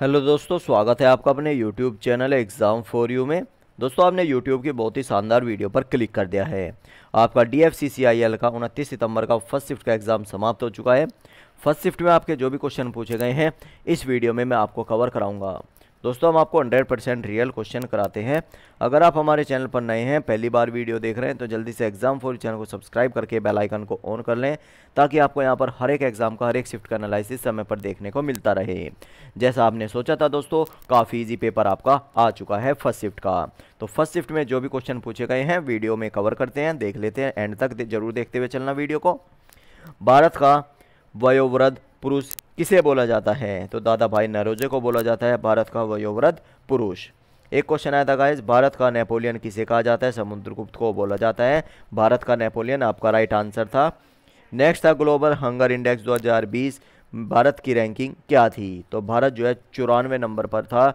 hello दोस्तों स्वागत है आपका अपने YouTube channel exam for you में दोस्तों आपने यूट्यूब की बहुत ही शानदार वीडियो पर क्लिक कर दिया है आपका D F C C I L का उनतीस सितंबर का फर्स्ट शिफ्ट का एग्ज़ाम समाप्त हो चुका है फर्स्ट शिफ्ट में आपके जो भी क्वेश्चन पूछे गए हैं इस वीडियो में मैं आपको कवर कराऊंगा दोस्तों हम आपको 100 परसेंट रियल क्वेश्चन कराते हैं अगर आप हमारे चैनल पर नए हैं पहली बार वीडियो देख रहे हैं तो जल्दी से एग्जाम फॉर चैनल को सब्सक्राइब करके बेल आइकन को ऑन कर लें ताकि आपको यहाँ पर हर एक एग्जाम का हर एक शिफ्ट का एनालिसिस समय पर देखने को मिलता रहे जैसा आपने सोचा था दोस्तों काफ़ी ईजी पेपर आपका आ चुका है फर्स्ट शिफ्ट का तो फर्स्ट शिफ्ट में जो भी क्वेश्चन पूछे गए हैं वीडियो में कवर करते हैं देख लेते हैं एंड तक जरूर देखते हुए चलना वीडियो को भारत का वयोवृद्ध पुरुष किसे बोला जाता है तो दादा भाई नरोजे को बोला जाता है भारत का वयोवृद्ध पुरुष एक क्वेश्चन आया था गाइज भारत का नेपोलियन किसे कहा जाता है समुद्रगुप्त को बोला जाता है भारत का नेपोलियन आपका राइट आंसर था नेक्स्ट था ग्लोबल हंगर इंडेक्स 2020 भारत की रैंकिंग क्या थी तो भारत जो है चौरानवे नंबर पर था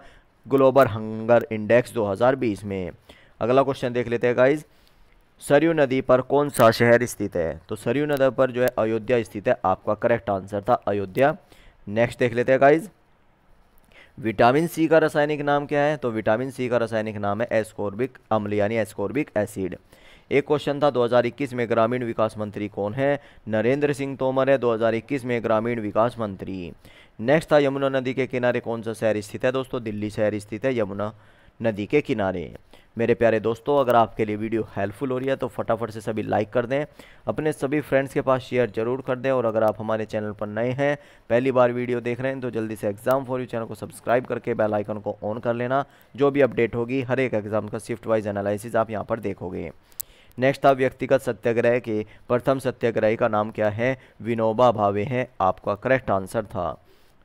ग्लोबल हंगर इंडेक्स 2020 में अगला क्वेश्चन देख लेते हैं गाइज सरयू नदी पर कौन सा शहर स्थित है तो सरयू नदी पर जो है अयोध्या स्थित है आपका करेक्ट आंसर था अयोध्या नेक्स्ट देख लेते हैं गाइज विटामिन सी का रासायनिक नाम क्या है तो विटामिन सी का रासायनिक नाम है एस्कोर्बिक अम्ल यानी एस्कोर्बिक एसिड एक क्वेश्चन था 2021 में ग्रामीण विकास मंत्री कौन है नरेंद्र सिंह तोमर है 2021 में ग्रामीण विकास मंत्री नेक्स्ट था यमुना नदी के किनारे कौन सा शहर स्थित है दोस्तों दिल्ली शहर स्थित है यमुना नदी के किनारे मेरे प्यारे दोस्तों अगर आपके लिए वीडियो हेल्पफुल हो रही है तो फटाफट से सभी लाइक कर दें अपने सभी फ्रेंड्स के पास शेयर जरूर कर दें और अगर आप हमारे चैनल पर नए हैं पहली बार वीडियो देख रहे हैं तो जल्दी से एग्जाम फॉर यू चैनल को सब्सक्राइब करके बेल आइकन को ऑन कर लेना जो भी अपडेट होगी हर एक एग्जाम का शिफ्ट वाइज एनालिसिस आप यहाँ पर देखोगे नेक्स्ट आप व्यक्तिगत सत्याग्रह के प्रथम सत्याग्रही का नाम क्या है विनोबा भावे हैं आपका करेक्ट आंसर था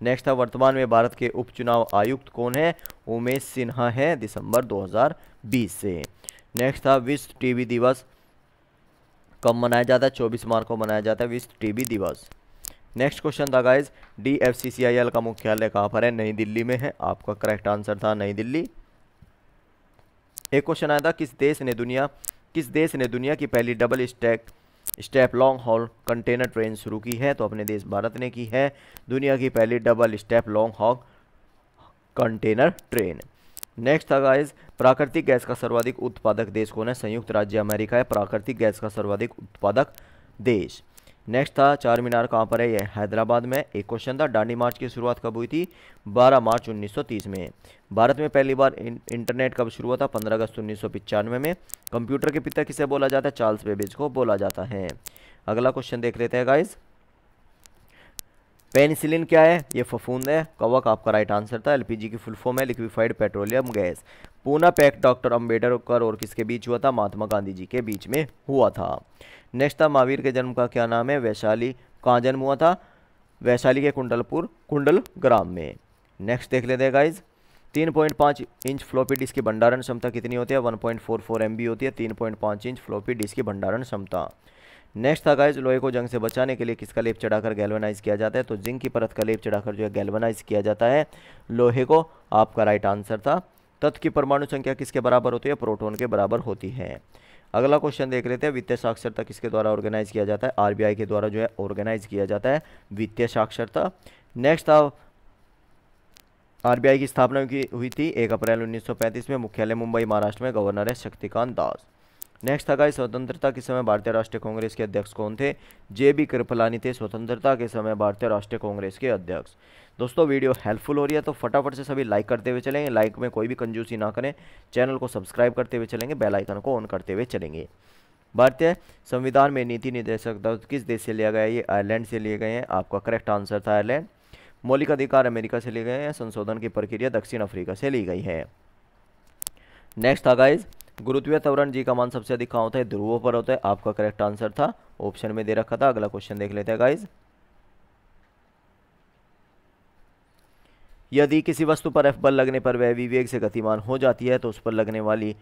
नेक्स्ट है वर्तमान में भारत के उपचुनाव आयुक्त कौन है उमेश सिन्हा है दिसंबर 2020 से नेक्स्ट था विश्व टीवी दिवस कब मनाया जाता है चौबीस मार्च को मनाया जाता है विश्व टीबी दिवस नेक्स्ट क्वेश्चन था guys D F C C I L का मुख्यालय कहाँ पर है नई दिल्ली में है आपका करेक्ट आंसर था नई दिल्ली एक क्वेश्चन आया था किस देश ने दुनिया किस देश ने दुनिया की पहली double stack step long haul container train शुरू की है तो अपने देश भारत ने की है दुनिया की पहली double step long haul container train next था गाइज प्राकृतिक गैस का सर्वाधिक उत्पादक देश कौन है संयुक्त राज्य अमेरिका है प्राकृतिक गैस का सर्वाधिक उत्पादक देश नेक्स्ट था चार मीनार कहाँ पर है ये हैदराबाद में एक क्वेश्चन था डांडी मार्च की शुरुआत कब हुई थी 12 मार्च 1930 में भारत में पहली बार इंटरनेट कब शुरू हुआ था 15 अगस्त उन्नीस में कंप्यूटर के पिता किसे बोला जाता है चार्ल्स बेबेज को बोला जाता है अगला क्वेश्चन देख लेते हैं गाइज़ पेनिसिलिन क्या है ये फफूंद है कवक आपका राइट आंसर था एलपीजी की फुल फॉर्म है liquefied petroleum gas Poona pact doctor Ambedkar और किसके बीच हुआ था महात्मा गांधी जी के बीच में हुआ था नेक्स्ट था महावीर के जन्म का क्या नाम है वैशाली कहाँ जन्म हुआ था वैशाली के कुंडलपुर कुंडल ग्राम में नेक्स्ट देख लेते हैं गाइज तीन पॉइंट पाँच इंच फ्लोपी डिस्क की भंडारण क्षमता कितनी होती है one point four four M B होती है तीन पॉइंट पाँच इंच फ्लोपी डिस्क की भंडारण क्षमता नेक्स्ट था गाइज लोहे को जंग से बचाने के लिए किसका लेप चढ़ाकर गैल्वनाइज किया जाता है तो जिंक की परत का लेप चढ़ाकर जो है गैल्वनाइज किया जाता है लोहे को आपका राइट आंसर था तत्व की परमाणु संख्या किसके बराबर होती है प्रोटोन के बराबर होती है अगला क्वेश्चन देख लेते हैं वित्तीय साक्षरता किसके द्वारा ऑर्गेनाइज किया जाता है आरबीआई के द्वारा जो है ऑर्गेनाइज किया जाता है वित्तीय साक्षरता नेक्स्ट था आरबीआई की स्थापना की हुई थी एक अप्रैल 1935 में मुख्यालय मुंबई महाराष्ट्र में गवर्नर है शक्तिकांत दास नेक्स्ट था गाइस स्वतंत्रता के समय भारतीय राष्ट्रीय कांग्रेस के अध्यक्ष कौन थे जे बी कृपलानी थे स्वतंत्रता के समय भारतीय राष्ट्रीय कांग्रेस के अध्यक्ष दोस्तों वीडियो हेल्पफुल हो रही है तो फटाफट से सभी लाइक करते हुए चलेंगे लाइक में कोई भी कंजूसी ना करें चैनल को सब्सक्राइब करते हुए चलेंगे बेल आइकन को ऑन करते हुए चलेंगे भारतीय संविधान में नीति निर्देशक दल किस देश से लिया गया ये आयरलैंड से लिए गए हैं आपका करेक्ट आंसर था आयरलैंड मौलिक अधिकार अमेरिका से लिए गए हैं संशोधन की प्रक्रिया दक्षिण अफ्रीका से ली गई है नेक्स्ट था गाइज़ गुरुत्वीय त्वरण जी का मान सबसे अधिक कहाँ होता है ध्रुवों पर होता है आपका करेक्ट आंसर था ऑप्शन में दे रखा था अगला क्वेश्चन देख लेते हैं गाइज यदि किसी वस्तु पर एफ बल लगने पर वह विवेक से गतिमान हो जाती है तो उस पर लगने वाली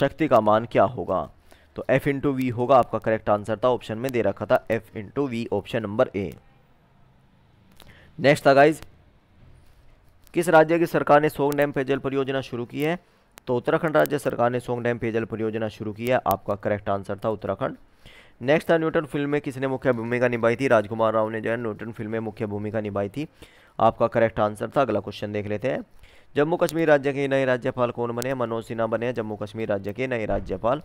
शक्ति का मान क्या होगा तो एफ इंटू वी होगा आपका करेक्ट आंसर था ऑप्शन में दे रखा था F into V option number A next था गाइज किस राज्य की सरकार ने सोंग डैम पेयजल परियोजना शुरू की है तो उत्तराखंड राज्य सरकार ने सोंग डैम पेयजल परियोजना शुरू की है आपका करेक्ट आंसर था उत्तराखंड नेक्स्ट था न्यूटन फिल्म में किसने मुख्य भूमिका निभाई थी राजकुमार राव ने जो है न्यूटन फिल्म में मुख्य भूमिका निभाई थी आपका करेक्ट आंसर था अगला क्वेश्चन देख लेते हैं जम्मू कश्मीर राज्य के नए राज्यपाल कौन बने मनोज सिन्हा बने जम्मू कश्मीर राज्य के नए राज्यपाल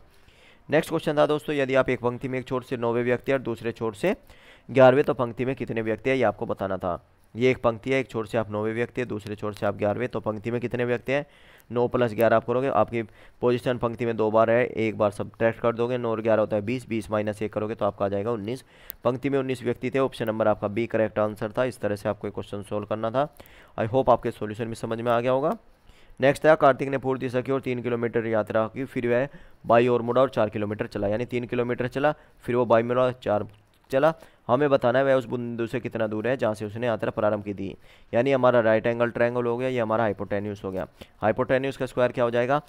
नेक्स्ट क्वेश्चन था दोस्तों यदि आप एक पंक्ति में एक छोर से नौवे व्यक्ति और दूसरे छोर से ग्यारहवें तो पंक्ति में कितने व्यक्ति है ये आपको बताना था ये एक पंक्ति है एक छोर से आप नौवें व्यक्ति है दूसरे छोर से आप ग्यारहवें तो पंक्ति में कितने व्यक्ति हैं नौ प्लस ग्यारह आप करोगे आपकी पोजीशन पंक्ति में दो बार है एक बार सब ट्रैक्ट कर दोगे नौ और ग्यारह होता है बीस बीस माइनस एक करोगे तो आपका आ जाएगा उन्नीस पंक्ति में उन्नीस व्यक्ति थे ऑप्शन नंबर आपका बी करेक्ट आंसर था इस तरह से आपको क्वेश्चन सोल्व करना था आई होप आपके सोल्यूशन भी समझ में आ गया होगा नेक्स्ट है कार्तिक ने पूर्ति सकी और तीन किलोमीटर यात्रा की फिर वह बाई और मुड़ा और चार किलोमीटर चला यानी तीन किलोमीटर चला फिर वो बाई मुड़ा चार चला हमें बताना है वह उस बिंदु से कितना दूर है जहाँ से उसने यात्रा प्रारंभ की दी यानी हमारा राइट एंगल ट्राइंगल हो गया या हमारा हाइपोटेन्यूस हो गया हाइपोटेन्यूस का स्क्वायर क्या हो जाएगा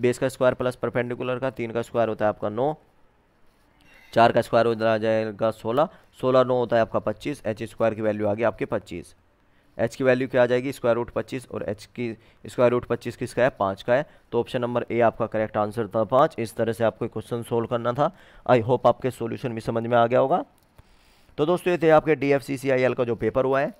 बेस का स्क्वायर प्लस परपेंडिकुलर का तीन का स्क्वायर होता है आपका नौ चार का स्क्वायर हो जाएगा सोलह सोलह नौ होता है आपका पच्चीस एच स्क्वायर की वैल्यू आ गई आपके पच्चीस एच की वैल्यू क्या आ जाएगी स्क्वायर रूट पच्चीस और एच की स्क्वायर रूट पच्चीस किसका है पाँच का है तो ऑप्शन नंबर ए आपका करेक्ट आंसर था पाँच इस तरह से आपको क्वेश्चन सोल्व करना था आई होप आपके सोल्यूशन भी समझ में आ गया होगा तो दोस्तों ये थे आपके D F C C I L का जो पेपर हुआ है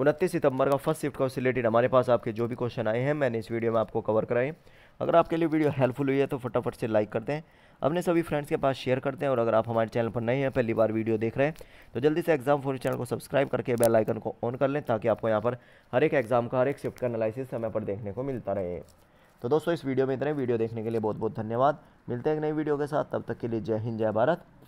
उनतीस सितंबर का फर्स्ट शिफ्ट का रिलेटेड हमारे पास आपके जो भी क्वेश्चन आए हैं मैंने इस वीडियो में आपको कवर कराए अगर आपके लिए वीडियो हेल्पफुल हुई है तो फटाफट से लाइक कर दें अपने सभी फ्रेंड्स के पास शेयर करते हैं और अगर आप हमारे चैनल पर नए हैं पहली बार वीडियो देख रहे हैं तो जल्दी से एग्जाम फोर चैनल को सब्सक्राइब करके बेल आइकन को ऑन कर लें ताकि आपको यहाँ पर हर एक एग्जाम का हर एक शिफ्ट का एनालिसिस समय पर देखने को मिलता रहे तो दोस्तों इस वीडियो में इतने वीडियो देखने के लिए बहुत बहुत धन्यवाद मिलते हैं एक नई वीडियो के साथ तब तक के लिए जय हिंद जय भारत